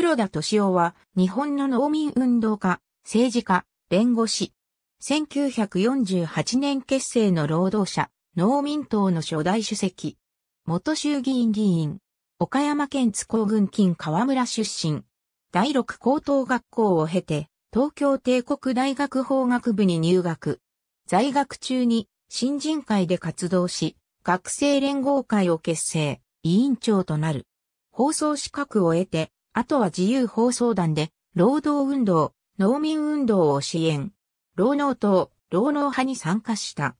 黒田敏夫は日本の農民運動家、政治家、弁護士。1948年結成の労働者、農民党の初代主席。元衆議院議員。岡山県津工郡勤河村出身。第六高等学校を経て、東京帝国大学法学部に入学。在学中に新人会で活動し、学生連合会を結成、委員長となる。放送資格を得て、あとは自由放送団で、労働運動、農民運動を支援、労農党、労農派に参加した。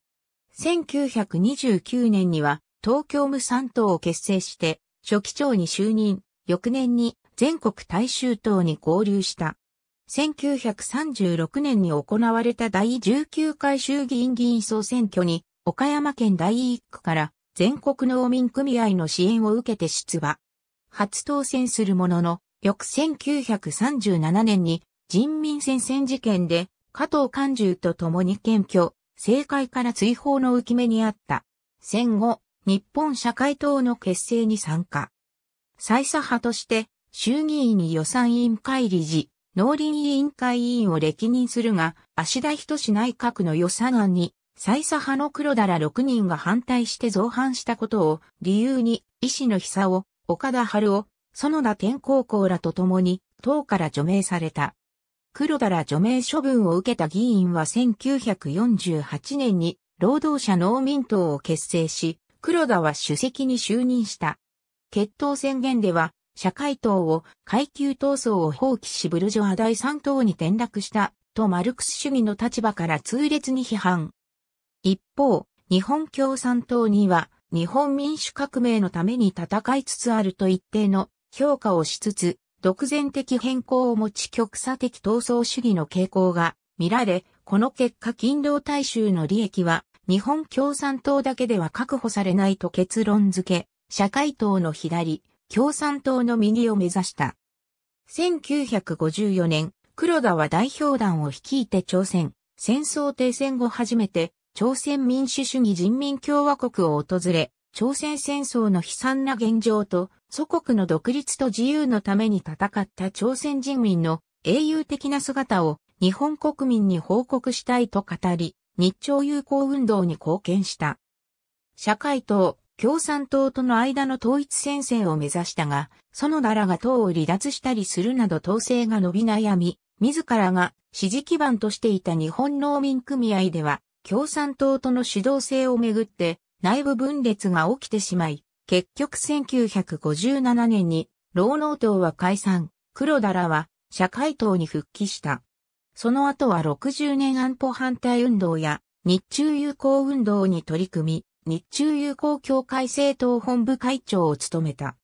1929年には、東京無産党を結成して、初期長に就任、翌年に全国大衆党に合流した。1936年に行われた第19回衆議院議員総選挙に、岡山県第1区から全国農民組合の支援を受けて出馬。初当選するものの、翌1937年に人民戦線事件で加藤勘十と共に検挙、政界から追放の浮き目にあった。戦後、日本社会党の結成に参加。再左派として衆議院に予算委員会理事、農林委員会委員を歴任するが、足田仁志内閣の予算案に、再左派の黒田ら6人が反対して造反したことを理由に、医師の久を、岡田春夫、園田天皇校らと共に、党から除名された。黒田ら除名処分を受けた議員は1948年に労働者農民党を結成し、黒田は主席に就任した。決闘宣言では、社会党を階級闘争を放棄しブルジョア第三党に転落したとマルクス主義の立場から痛烈に批判。一方、日本共産党には日本民主革命のために戦いつつあると一定の評価をしつつ、独善的変更を持ち極左的闘争主義の傾向が見られ、この結果勤労大衆の利益は日本共産党だけでは確保されないと結論付け、社会党の左、共産党の右を目指した。1954年、黒田は代表団を率いて朝鮮、戦争停戦後初めて、朝鮮民主主義人民共和国を訪れ、朝鮮戦争の悲惨な現状と、祖国の独立と自由のために戦った朝鮮人民の英雄的な姿を日本国民に報告したいと語り、日朝友好運動に貢献した。社会党、共産党との間の統一戦線を目指したが、園田らが党を離脱したりするなど統制が伸び悩み、自らが支持基盤としていた日本農民組合では、共産党との主導性をめぐって内部分裂が起きてしまい、結局1957年に労農党は解散、黒田らは社会党に復帰した。その後は60年安保反対運動や日中友好運動に取り組み、日中友好協会政党本部会長を務めた。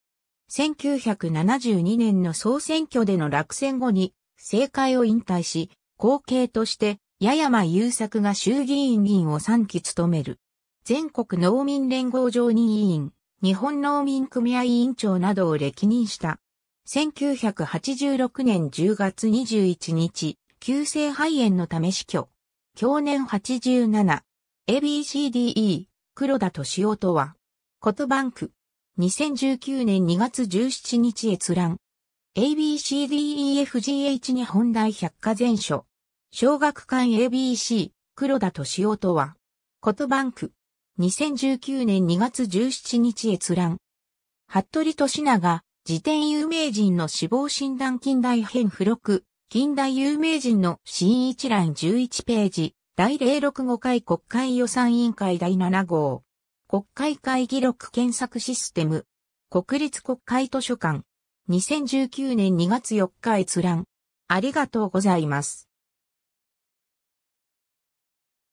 1972年の総選挙での落選後に政界を引退し、後継として八山優作が衆議院議員を3期務める。全国農民連合常任委員、日本農民組合委員長などを歴任した。1986年10月21日、急性肺炎のため死去。去年87、ABCDE、黒田敏夫とは、ことバンク。2019年2月17日閲覧。ABCDEFGH 日本大百科全書。小学館 ABC、黒田敏夫とは、ことバンク。2019年2月17日閲覧。服部利長、辞典有名人の死亡診断近代編付録、近代有名人の新一覧11ページ、第065回国会予算委員会第7号。国会会議録検索システム。国立国会図書館。2019年2月4日閲覧。ありがとうございます。